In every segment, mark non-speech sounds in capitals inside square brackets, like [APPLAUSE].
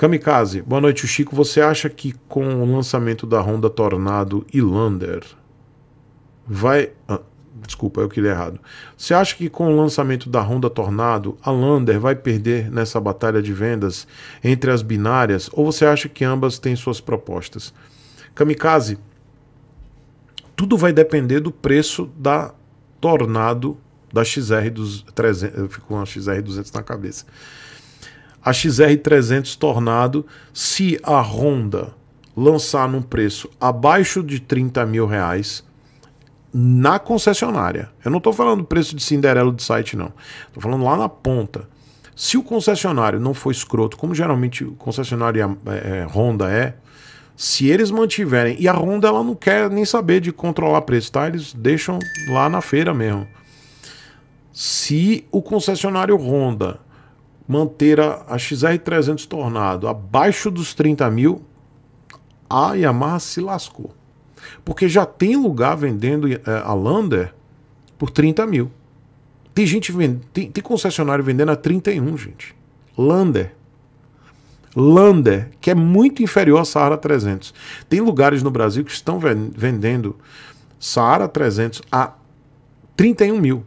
Kamikaze, boa noite, Chico. Você acha que com o lançamento da Honda Tornado e Lander vai. Ah, desculpa, eu que li errado. Você acha que com o lançamento da Honda Tornado, a Lander vai perder nessa batalha de vendas entre as binárias? Ou você acha que ambas têm suas propostas? Kamikaze, tudo vai depender do preço da Tornado da XR dos 300. Ficou uma XR 200 na cabeça a XR300 Tornado, se a Honda lançar num preço abaixo de 30 mil reais na concessionária, eu não estou falando preço de Cinderelo de site, não. Estou falando lá na ponta. Se o concessionário não for escroto, como geralmente o concessionário é, é, Honda é, se eles mantiverem, e a Honda ela não quer nem saber de controlar preço, tá? Eles deixam lá na feira mesmo. Se o concessionário Honda manter a, a XR300 Tornado abaixo dos 30 mil, a Yamaha se lascou. Porque já tem lugar vendendo é, a Lander por 30 mil. Tem gente vend... tem, tem concessionário vendendo a 31, gente. Lander. Lander, que é muito inferior à Saara 300. Tem lugares no Brasil que estão vendendo Saara 300 a 31 mil.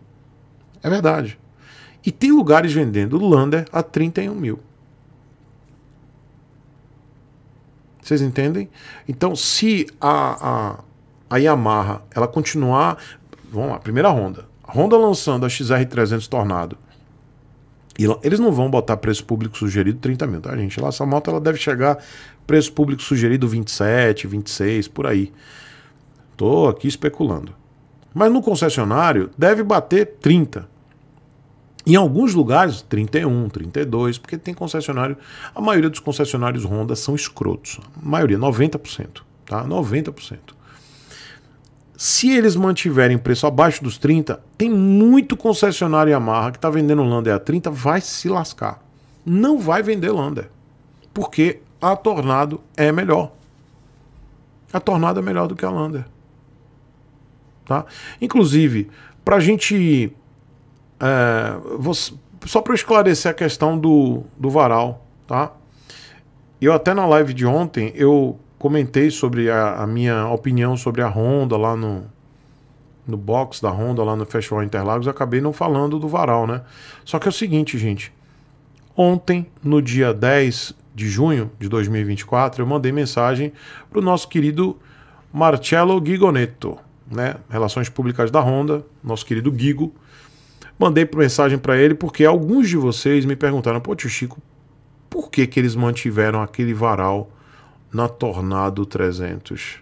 É verdade. E tem lugares vendendo Lander a 31 mil. Vocês entendem? Então, se a, a, a Yamaha ela continuar. Vamos lá, primeira Honda. Honda lançando a XR300 Tornado. E eles não vão botar preço público sugerido 30 mil, tá, gente? Lá, essa moto ela deve chegar preço público sugerido 27, 26, por aí. Tô aqui especulando. Mas no concessionário deve bater 30. Em alguns lugares, 31, 32, porque tem concessionário. A maioria dos concessionários Honda são escrotos. A maioria, 90%. Tá? 90%. Se eles mantiverem preço abaixo dos 30, tem muito concessionário Yamaha que está vendendo Lander a 30, vai se lascar. Não vai vender Lander. Porque a Tornado é melhor. A Tornado é melhor do que a Lander. Tá? Inclusive, para a gente é, você, só para esclarecer a questão do, do varal, tá? Eu até na live de ontem eu comentei sobre a, a, minha opinião sobre a Honda lá no no box da Honda lá no Festival Interlagos, acabei não falando do varal, né? Só que é o seguinte, gente. Ontem, no dia 10 de junho de 2024, eu mandei mensagem para o nosso querido Marcello Gigonetto, né? Relações Públicas da Honda, nosso querido Gigo, Mandei mensagem para ele porque alguns de vocês me perguntaram: Pô, tio Chico, por que, que eles mantiveram aquele varal na Tornado 300?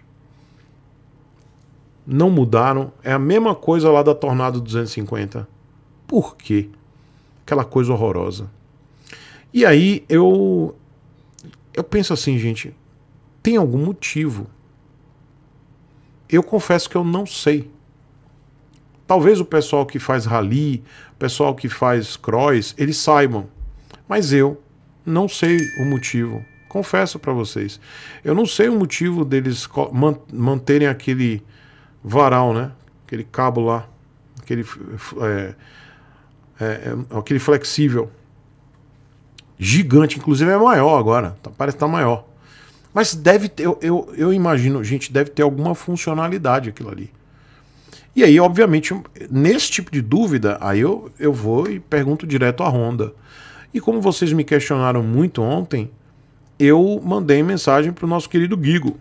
Não mudaram, é a mesma coisa lá da Tornado 250. Por quê? Aquela coisa horrorosa. E aí eu eu penso assim, gente, tem algum motivo? Eu confesso que eu não sei. Talvez o pessoal que faz rally, o pessoal que faz cross, eles saibam. Mas eu não sei o motivo. Confesso para vocês. Eu não sei o motivo deles manterem aquele varal, né? Aquele cabo lá. Aquele, é, é, é, aquele flexível. Gigante. Inclusive é maior agora. Tá, parece que tá maior. Mas deve ter, eu, eu, eu imagino, gente, deve ter alguma funcionalidade aquilo ali. E aí, obviamente, nesse tipo de dúvida, aí eu, eu vou e pergunto direto à Honda. E como vocês me questionaram muito ontem, eu mandei mensagem para o nosso querido Guigo,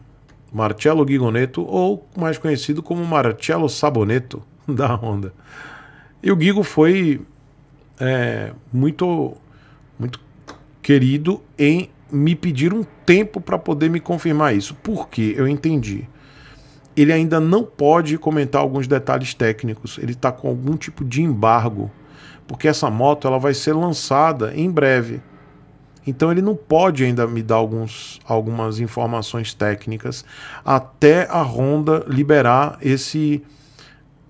Marcello Gigoneto, ou mais conhecido como Marcello Saboneto, [LAUGHS] da Honda. E o Guigo foi é, muito, muito querido em me pedir um tempo para poder me confirmar isso. Porque eu entendi ele ainda não pode comentar alguns detalhes técnicos. Ele está com algum tipo de embargo, porque essa moto ela vai ser lançada em breve. Então ele não pode ainda me dar alguns, algumas informações técnicas até a Honda liberar esse,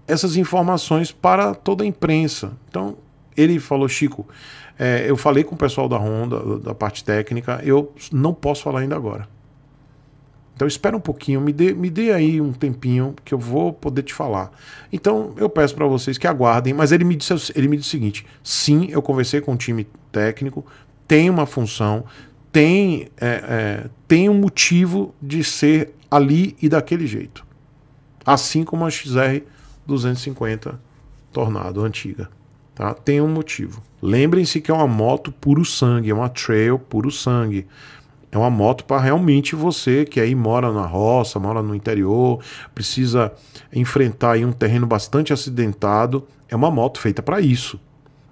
essas informações para toda a imprensa. Então ele falou, Chico, é, eu falei com o pessoal da Honda, da parte técnica, eu não posso falar ainda agora. Então espera um pouquinho, me dê, me dê aí um tempinho que eu vou poder te falar. Então eu peço para vocês que aguardem, mas ele me, disse, ele me disse o seguinte: sim, eu conversei com o time técnico, tem uma função, tem, é, é, tem um motivo de ser ali e daquele jeito. Assim como a XR 250 Tornado antiga. Tá? Tem um motivo. Lembrem-se que é uma moto puro sangue, é uma trail puro sangue. É uma moto para realmente você que aí mora na roça, mora no interior, precisa enfrentar aí um terreno bastante acidentado. É uma moto feita para isso.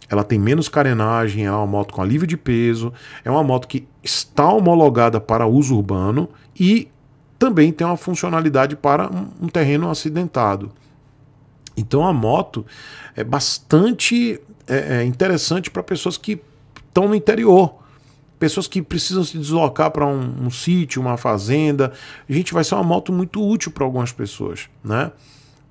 Ela tem menos carenagem, é uma moto com alívio de peso, é uma moto que está homologada para uso urbano e também tem uma funcionalidade para um terreno acidentado. Então a moto é bastante é, é interessante para pessoas que estão no interior, pessoas que precisam se deslocar para um, um sítio, uma fazenda. a Gente, vai ser uma moto muito útil para algumas pessoas, né?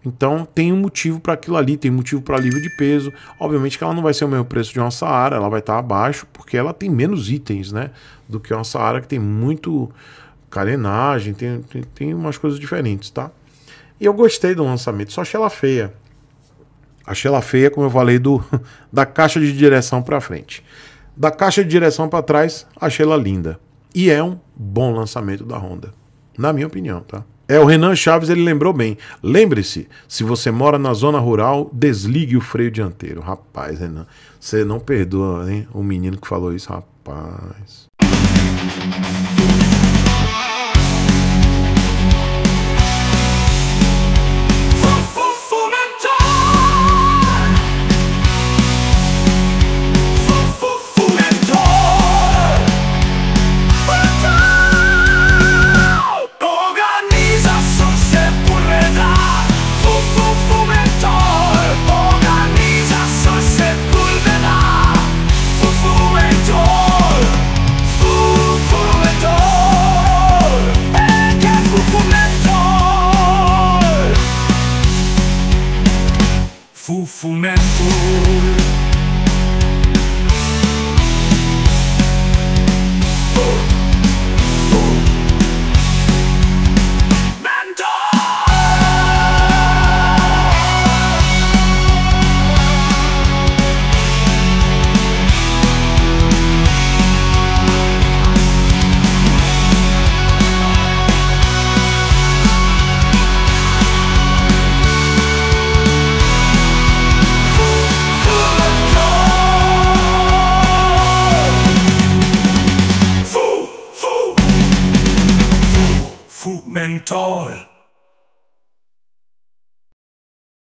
Então tem um motivo para aquilo ali, tem motivo para alívio de peso. Obviamente que ela não vai ser o mesmo preço de uma Saara, ela vai estar tá abaixo, porque ela tem menos itens, né? Do que uma Saara que tem muito carenagem, tem, tem, tem umas coisas diferentes, tá? E eu gostei do lançamento, só achei ela feia. Achei ela feia, como eu falei, do, [LAUGHS] da caixa de direção para frente. Da caixa de direção para trás, achei ela linda. E é um bom lançamento da Honda. Na minha opinião, tá? É, o Renan Chaves ele lembrou bem. Lembre-se, se você mora na zona rural, desligue o freio dianteiro. Rapaz, Renan, você não perdoa, hein? O menino que falou isso, rapaz. fu fumentul